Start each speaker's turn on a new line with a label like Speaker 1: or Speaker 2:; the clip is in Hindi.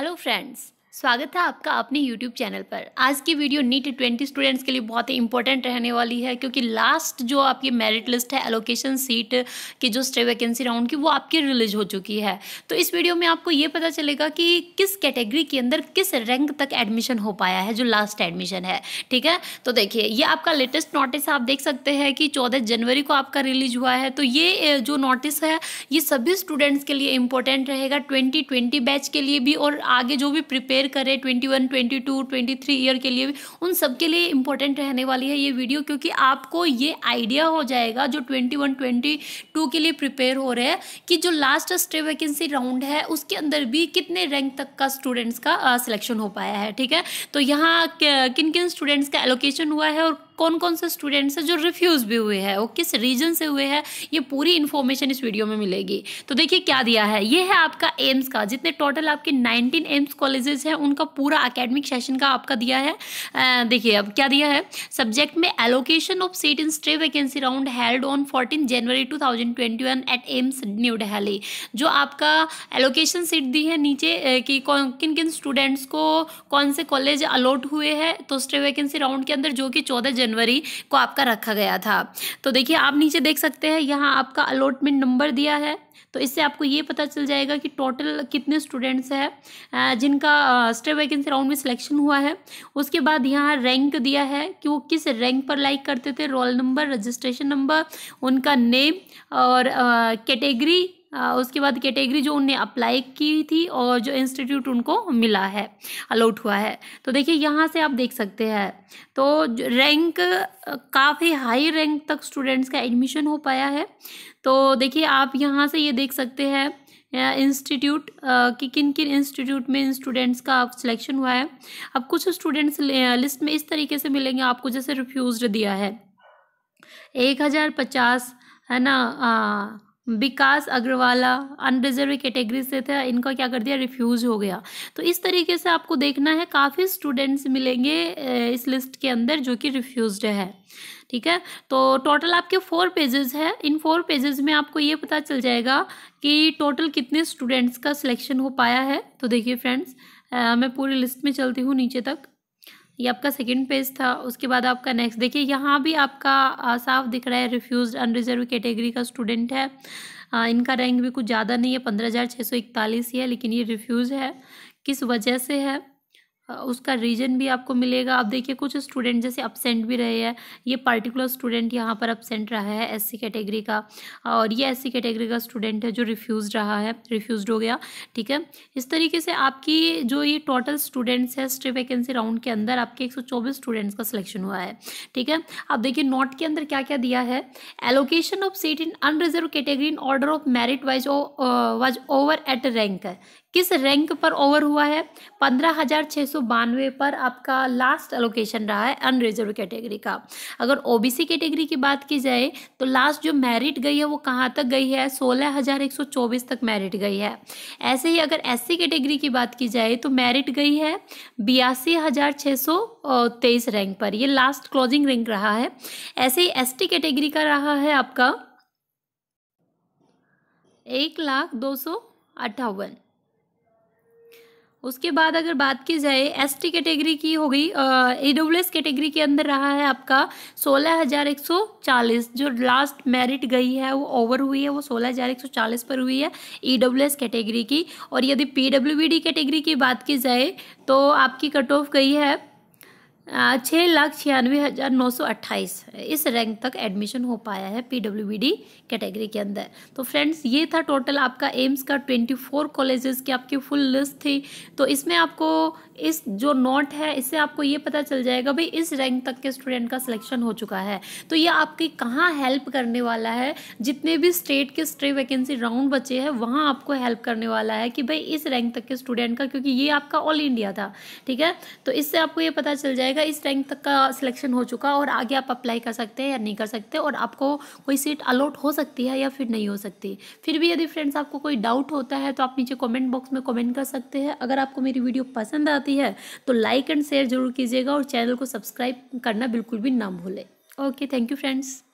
Speaker 1: Hello friends, स्वागत है आपका अपने YouTube चैनल पर आज की वीडियो नीट ट्वेंटी स्टूडेंट्स के लिए बहुत ही इंपॉर्टेंट रहने वाली है क्योंकि लास्ट जो आपकी मेरिट लिस्ट है एलोकेशन सीट की जो स्टे वैकेंसी राउंड की वो आपकी रिलीज हो चुकी है तो इस वीडियो में आपको ये पता चलेगा कि किस कैटेगरी के अंदर किस रैंक तक एडमिशन हो पाया है जो लास्ट एडमिशन है ठीक है तो देखिए ये आपका लेटेस्ट नोटिस आप देख सकते हैं कि चौदह जनवरी को आपका रिलीज हुआ है तो ये जो नोटिस है ये सभी स्टूडेंट्स के लिए इंपॉर्टेंट रहेगा ट्वेंटी बैच के लिए भी और आगे जो भी प्रिपेयर कंपेयर करें twenty one twenty two twenty three year के लिए उन सब के लिए इंपॉर्टेंट रहने वाली है ये वीडियो क्योंकि आपको ये आइडिया हो जाएगा जो ट्वेंटी वन ट्वेंटी टू के लिए प्रिपेयर हो रहे हैं कि जो लास्ट स्टे वैकेंसी राउंड है उसके अंदर भी कितने रैंक तक का स्टूडेंट्स का सिलेक्शन हो पाया है ठीक है तो यहाँ किन किन स्टूडेंट्स का एलोकेशन हुआ है और कौन कौन से स्टूडेंट्स हैं जो रिफ्यूज़ भी हुए हैं वो किस रीजन से हुए हैं ये पूरी इन्फॉर्मेशन इस वीडियो में मिलेगी तो देखिए क्या दिया है ये है आपका एम्स का जितने टोटल आपके नाइनटीन एम्स कॉलेजेस हैं उनका पूरा अकेडमिक सेशन का आपका दिया है देखिए अब क्या दिया है सब्जेक्ट में allocation of seat in stray vacancy round held on fourteen January to eight AIIMS New Delhi जो आपका एलोकेशन सीट दी है नीचे कि किन किन स्टूडेंट्स को कौन से कॉलेज अलॉट हुए हैं तो स्टे वैकेंसी राउंड के अंदर जो कि चौदह जनवरी जनवरी को आपका रखा गया था तो देखिए आप नीचे देख सकते हैं यहाँ आपका अलॉटमेंट नंबर दिया है तो इससे आपको ये पता चल जाएगा कि टोटल कितने स्टूडेंट्स हैं जिनका स्टे वैकेंसी राउंड में सिलेक्शन हुआ है उसके बाद यहाँ रैंक दिया है कि वो किस रैंक पर लाइक करते थे रोल नंबर रजिस्ट्रेशन नंबर उनका नेम और कैटेगरी उसके बाद कैटेगरी जो उनने अप्लाई की थी और जो इंस्टीट्यूट उनको मिला है अलाउट हुआ है तो देखिए यहाँ से आप देख सकते हैं तो रैंक काफ़ी हाई रैंक तक स्टूडेंट्स का एडमिशन हो पाया है तो देखिए आप यहाँ से ये देख सकते हैं इंस्टीट्यूट कि किन किन इंस्टीट्यूट में स्टूडेंट्स का सिलेक्शन हुआ है अब कुछ स्टूडेंट्स लिस्ट में इस तरीके से मिलेंगे आपको जैसे रिफ्यूज दिया है एक हज़ार पचास है ना आ, विकास अग्रवाला अनरिजर्व कैटेगरी से था इनका क्या कर दिया रिफ्यूज़ हो गया तो इस तरीके से आपको देखना है काफ़ी स्टूडेंट्स मिलेंगे इस लिस्ट के अंदर जो कि रिफ्यूज़ है ठीक है तो टोटल आपके फोर पेजेस है इन फोर पेजेस में आपको ये पता चल जाएगा कि टोटल कितने स्टूडेंट्स का सिलेक्शन हो पाया है तो देखिए फ्रेंड्स मैं पूरी लिस्ट में चलती हूँ नीचे तक ये आपका सेकंड पेज था उसके बाद आपका नेक्स्ट देखिए यहाँ भी आपका साफ दिख रहा है रिफ्यूज अनरिजर्व कैटेगरी का स्टूडेंट है आ, इनका रैंक भी कुछ ज़्यादा नहीं है पंद्रह हज़ार छः सौ इकतालीस ही है लेकिन ये रिफ्यूज़ है किस वजह से है उसका रीजन भी आपको मिलेगा आप देखिए कुछ स्टूडेंट जैसे अपसेंट भी रहे हैं ये पर्टिकुलर स्टूडेंट यहाँ पर अपसेंट रहा है एससी कैटेगरी का और ये एससी कैटेगरी का स्टूडेंट है जो रिफ्यूज़ रहा है रिफ्यूज़ हो गया ठीक है इस तरीके से आपकी जो ये टोटल स्टूडेंट्स है स्ट्री वैकेंसी राउंड के अंदर आपके एक स्टूडेंट्स का सिलेक्शन हुआ है ठीक है अब देखिए नॉट के अंदर क्या क्या दिया है allocation of seat in unreserved category in order of merit wise was over at rank किस रैंक पर ओवर हुआ है पंद्रह हज़ार छः सौ बानवे पर आपका लास्ट एलोकेशन रहा है अनरिजर्व कैटेगरी का अगर ओबीसी कैटेगरी की बात की जाए तो लास्ट जो मेरिट गई है वो कहाँ तक गई है सोलह हजार एक सौ चौबीस तक मेरिट गई है ऐसे ही अगर एससी कैटेगरी की बात की जाए तो मेरिट गई है बयासी हजार छः सौ तेईस रैंक पर ये लास्ट क्लोजिंग रैंक रहा है ऐसे ही एसटी कैटेगरी का रहा है आपका एक लाख दो सौ अट्ठावन उसके बाद अगर बात की जाए एस टी कैटेगरी की हो गई ई डब्ल्यू एस कैटेगरी के अंदर रहा है आपका सोलह हज़ार एक सौ चालीस जो लास्ट मेरिट गई है वो ओवर हुई है वो सोलह हज़ार एक सौ चालीस पर हुई है ई डब्ल्यू एस कैटेगरी की और यदि P W B D category की बात की जाए तो आपकी कट ऑफ गई है छः लाख छियानवे हज़ार नौ सौ अट्ठाईस इस रैंक तक एडमिशन हो पाया है पीडब्ल्यूबीडी कैटेगरी के अंदर तो फ्रेंड्स ये था टोटल आपका एम्स का ट्वेंटी फोर कॉलेजेस की आपकी फुल लिस्ट थी तो इसमें आपको इस जो नोट है इससे आपको ये पता चल जाएगा भाई इस रैंक तक के स्टूडेंट का सिलेक्शन हो चुका है तो ये आपकी कहाँ हेल्प करने वाला है जितने भी स्टेट के स्ट्रे वैकेंसी राउंड बचे हैं वहाँ आपको हेल्प करने वाला है कि भाई इस रैंक तक के स्टूडेंट का क्योंकि ये आपका ऑल इंडिया था ठीक है तो इससे आपको ये पता चल जाएगा जाएगा इस रैंक तक का सिलेक्शन हो चुका और आगे आप अप्लाई कर सकते हैं या नहीं कर सकते और आपको कोई सीट अलॉट हो सकती है या फिर नहीं हो सकती फिर भी यदि फ्रेंड्स आपको कोई डाउट होता है तो आप नीचे कॉमेंट बॉक्स में कॉमेंट कर सकते हैं अगर आपको मेरी वीडियो पसंद आती है तो लाइक एंड शेयर जरूर कीजिएगा और चैनल को सब्सक्राइब करना बिल्कुल भी ना भूलें ओके थैंक यू फ्रेंड्स